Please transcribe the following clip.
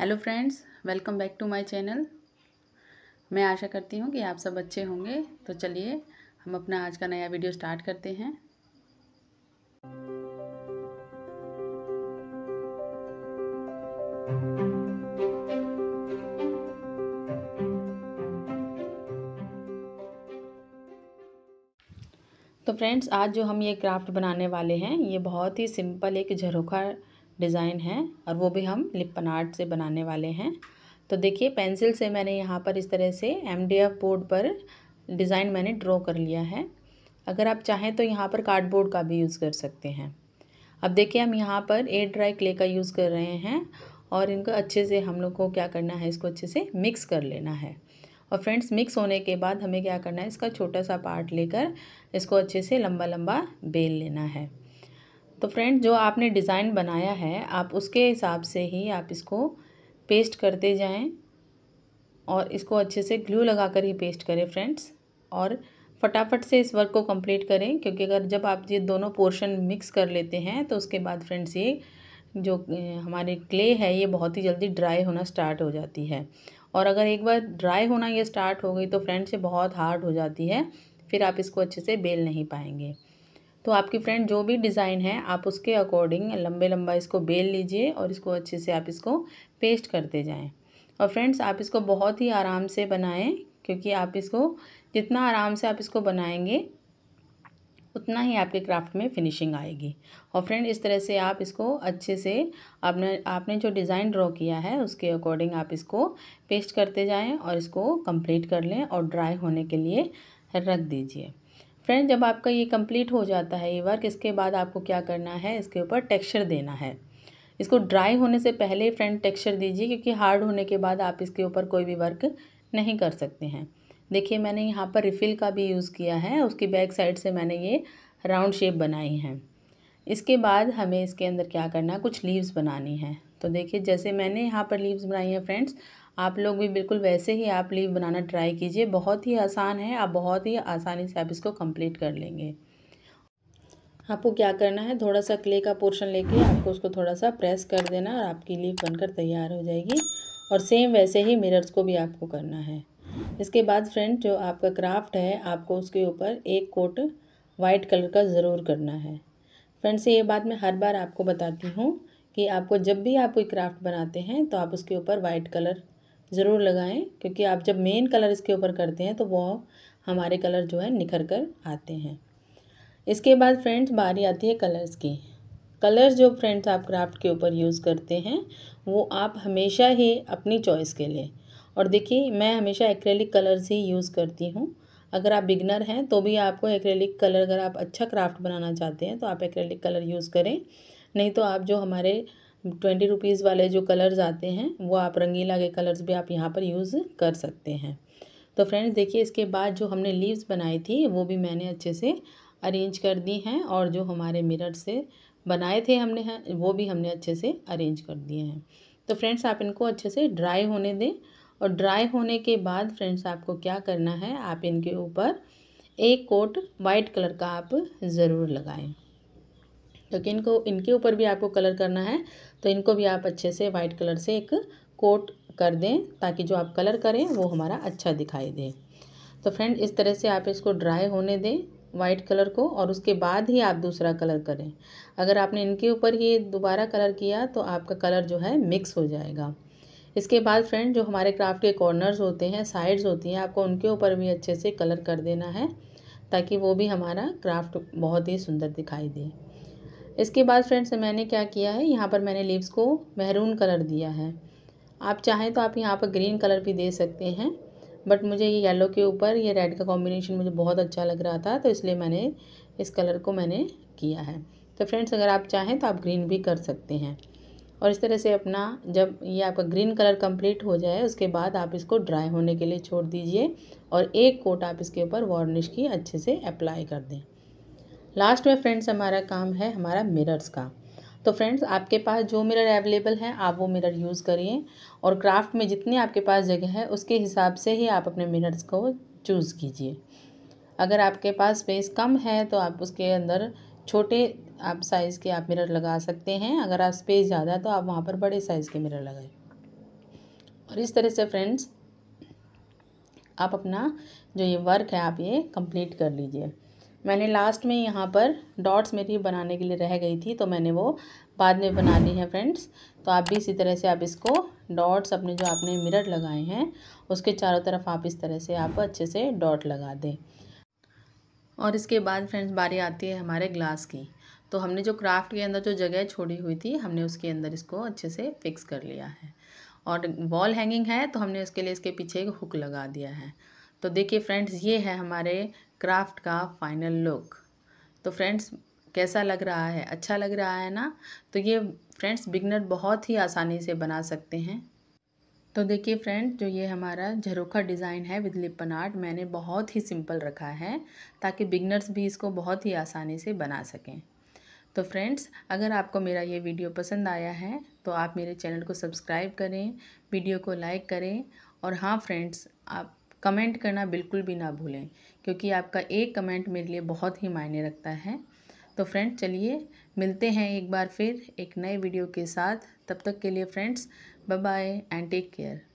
hello friends welcome back to my channel मैं आशा करती हूँ कि आप सब अच्छे होंगे तो चलिए हम अपना आज का नया वीडियो स्टार्ट करते हैं तो फ्रेंड्स आज जो हम ये क्राफ्ट बनाने वाले हैं ये बहुत ही सिंपल एक झरोखा डिज़ाइन है और वो भी हम लिपन आर्ट से बनाने वाले हैं तो देखिए पेंसिल से मैंने यहाँ पर इस तरह से एम बोर्ड पर डिज़ाइन मैंने ड्रॉ कर लिया है अगर आप चाहें तो यहाँ पर कार्डबोर्ड का भी यूज़ कर सकते हैं अब देखिए हम यहाँ पर एयर ड्राई क्ले का यूज़ कर रहे हैं और इनको अच्छे से हम लोग को क्या करना है इसको अच्छे से मिक्स कर लेना है और फ्रेंड्स मिक्स होने के बाद हमें क्या करना है इसका छोटा सा पार्ट लेकर इसको अच्छे से लंबा लंबा बेल लेना है तो फ्रेंड जो आपने डिज़ाइन बनाया है आप उसके हिसाब से ही आप इसको पेस्ट करते जाएं और इसको अच्छे से ग्लू लगा कर ही पेस्ट करें फ्रेंड्स और फटाफट से इस वर्क को कंप्लीट करें क्योंकि अगर जब आप ये दोनों पोर्शन मिक्स कर लेते हैं तो उसके बाद फ्रेंड्स ये जो हमारे क्ले है ये बहुत ही जल्दी ड्राई होना स्टार्ट हो जाती है और अगर एक बार ड्राई होना ये स्टार्ट हो गई तो फ्रेंड्स ये बहुत हार्ड हो जाती है फिर आप इसको अच्छे से बेल नहीं पाएंगे तो आपकी फ्रेंड जो भी डिज़ाइन है आप उसके अकॉर्डिंग लंबे लंबा इसको बेल लीजिए और इसको अच्छे से आप इसको पेस्ट करते जाएं और फ्रेंड्स आप इसको बहुत ही आराम से बनाएं क्योंकि आप इसको जितना आराम से आप इसको बनाएंगे उतना ही आपके क्राफ्ट में फिनिशिंग आएगी और फ्रेंड इस तरह से आप इसको अच्छे से आपने आपने जो डिज़ाइन ड्रॉ किया है उसके अकॉर्डिंग आप इसको पेस्ट करते जाएं और इसको कंप्लीट कर लें और ड्राई होने के लिए रख दीजिए फ्रेंड जब आपका ये कंप्लीट हो जाता है ये वर्क इसके बाद आपको क्या करना है इसके ऊपर टेक्सचर देना है इसको ड्राई होने से पहले फ्रेंड टेक्सचर दीजिए क्योंकि हार्ड होने के बाद आप इसके ऊपर कोई भी वर्क नहीं कर सकते हैं देखिए मैंने यहाँ पर रिफ़िल का भी यूज़ किया है उसकी बैक साइड से मैंने ये राउंड शेप बनाई है इसके बाद हमें इसके अंदर क्या करना है कुछ लीव्स बनानी है तो देखिए जैसे मैंने यहाँ पर लीव्स बनाई हैं फ्रेंड्स आप लोग भी बिल्कुल वैसे ही आप लीव बनाना ट्राई कीजिए बहुत ही आसान है आप बहुत ही आसानी से आप इसको कंप्लीट कर लेंगे आपको क्या करना है थोड़ा सा क्ले का पोर्शन लेके आपको उसको थोड़ा सा प्रेस कर देना और आपकी लीव बनकर तैयार हो जाएगी और सेम वैसे ही मिरर्स को भी आपको करना है इसके बाद फ्रेंड जो आपका क्राफ्ट है आपको उसके ऊपर एक कोट वाइट कलर का ज़रूर करना है फ्रेंड्स ये बात मैं हर बार आपको बताती हूँ कि आपको जब भी आप कोई क्राफ्ट बनाते हैं तो आप उसके ऊपर वाइट कलर ज़रूर लगाएं क्योंकि आप जब मेन कलर इसके ऊपर करते हैं तो वो हमारे कलर जो है निखर कर आते हैं इसके बाद फ्रेंड्स बारी आती है कलर्स की कलर्स जो फ्रेंड्स आप क्राफ्ट के ऊपर यूज़ करते हैं वो आप हमेशा ही अपनी चॉइस के लिए और देखिए मैं हमेशा एक्रेलिक कलर्स ही यूज़ करती हूँ अगर आप बिगनर हैं तो भी आपको एक्रेलिक कलर अगर आप अच्छा क्राफ्ट बनाना चाहते हैं तो आप एक्रेलिक कलर यूज़ करें नहीं तो आप जो हमारे ट्वेंटी रुपीज़ वाले जो कलर्स आते हैं वो आप रंगीला के कलर्स भी आप यहाँ पर यूज़ कर सकते हैं तो फ्रेंड्स देखिए इसके बाद जो हमने लीव्स बनाई थी वो भी मैंने अच्छे से अरेंज कर दी हैं और जो हमारे मिरर से बनाए थे हमने वो भी हमने अच्छे से अरेंज कर दिए हैं तो फ्रेंड्स आप इनको अच्छे से ड्राई होने दें और ड्राई होने के बाद फ्रेंड्स आपको क्या करना है आप इनके ऊपर एक कोट वाइट कलर का आप ज़रूर लगाएं क्योंकि इनको इनके ऊपर भी आपको कलर करना है तो इनको भी आप अच्छे से वाइट कलर से एक कोट कर दें ताकि जो आप कलर करें वो हमारा अच्छा दिखाई दे तो फ्रेंड इस तरह से आप इसको ड्राई होने दें वाइट कलर को और उसके बाद ही आप दूसरा कलर करें अगर आपने इनके ऊपर ये दोबारा कलर किया तो आपका कलर जो है मिक्स हो जाएगा इसके बाद फ्रेंड जो हमारे क्राफ्ट के कॉर्नर्स होते हैं साइड्स होती हैं आपको उनके ऊपर भी अच्छे से कलर कर देना है ताकि वो भी हमारा क्राफ्ट बहुत ही सुंदर दिखाई दे इसके बाद फ्रेंड्स मैंने क्या किया है यहाँ पर मैंने लीव्स को महरून कलर दिया है आप चाहें तो आप यहाँ पर ग्रीन कलर भी दे सकते हैं बट मुझे ये येलो के ऊपर ये रेड का कॉम्बिनेशन मुझे बहुत अच्छा लग रहा था तो इसलिए मैंने इस कलर को मैंने किया है तो फ्रेंड्स अगर आप चाहें तो आप ग्रीन भी कर सकते हैं और इस तरह से अपना जब ये आपका ग्रीन कलर कंप्लीट हो जाए उसके बाद आप इसको ड्राई होने के लिए छोड़ दीजिए और एक कोट आप इसके ऊपर वार्निश की अच्छे से अप्लाई कर दें लास्ट में फ्रेंड्स हमारा काम है हमारा मिरर्स का तो फ्रेंड्स आपके पास जो मिरर अवेलेबल है आप वो मिरर यूज़ करिए और क्राफ्ट में जितनी आपके पास जगह है उसके हिसाब से ही आप अपने मिरर्स को चूज़ कीजिए अगर आपके पास स्पेस कम है तो आप उसके अंदर छोटे आप साइज़ के आप मिरर लगा सकते हैं अगर आप स्पेस ज़्यादा है तो आप वहाँ पर बड़े साइज़ के मिरर लगाइए और इस तरह से फ्रेंड्स आप अपना जो ये वर्क है आप ये कंप्लीट कर लीजिए मैंने लास्ट में यहाँ पर डॉट्स मेरी बनाने के लिए रह गई थी तो मैंने वो बाद में बना ली है फ्रेंड्स तो आप भी इसी तरह से आप इसको डॉट्स अपने जो आपने मिरर लगाए हैं उसके चारों तरफ आप इस तरह से आप अच्छे से डॉट लगा दें और इसके बाद फ्रेंड्स बारी आती है हमारे ग्लास की तो हमने जो क्राफ्ट के अंदर जो जगह छोड़ी हुई थी हमने उसके अंदर इसको अच्छे से फिक्स कर लिया है और वॉल हैंगिंग है तो हमने उसके लिए इसके पीछे एक हुक लगा दिया है तो देखिए फ्रेंड्स ये है हमारे क्राफ्ट का फाइनल लुक तो फ्रेंड्स कैसा लग रहा है अच्छा लग रहा है ना तो ये फ्रेंड्स बिगनर बहुत ही आसानी से बना सकते हैं तो देखिए फ्रेंड जो ये हमारा झरोखा डिज़ाइन है विद लिपन आर्ट मैंने बहुत ही सिंपल रखा है ताकि बिगनर्स भी इसको बहुत ही आसानी से बना सकें तो फ्रेंड्स अगर आपको मेरा ये वीडियो पसंद आया है तो आप मेरे चैनल को सब्सक्राइब करें वीडियो को लाइक करें और हाँ फ्रेंड्स आप कमेंट करना बिल्कुल भी ना भूलें क्योंकि आपका एक कमेंट मेरे लिए बहुत ही मायने रखता है तो फ्रेंड चलिए मिलते हैं एक बार फिर एक नए वीडियो के साथ तब तक के लिए friends bye bye and take care